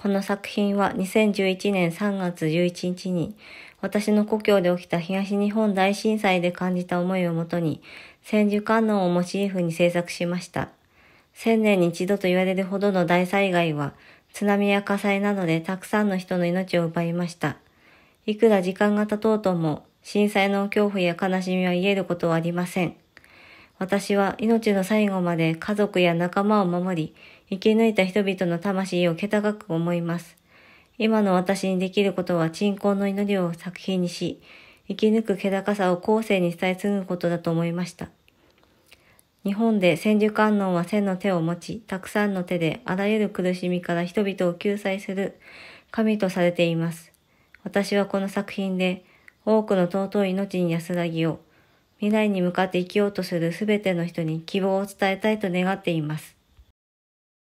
この作品は2011年3月11日に私の故郷で起きた東日本大震災で感じた思いをもとに千手観音をモチーフに制作しました。千年に一度と言われるほどの大災害は津波や火災などでたくさんの人の命を奪いました。いくら時間が経とうとも震災の恐怖や悲しみは癒えることはありません。私は命の最後まで家族や仲間を守り、生き抜いた人々の魂をけたく思います。今の私にできることは鎮魂の祈りを作品にし、生き抜く気高さを後世に伝え継ぐことだと思いました。日本で千手観音は千の手を持ち、たくさんの手であらゆる苦しみから人々を救済する神とされています。私はこの作品で多くの尊い命に安らぎを、未来に向かって生きようとするすべての人に希望を伝えたいと願っています。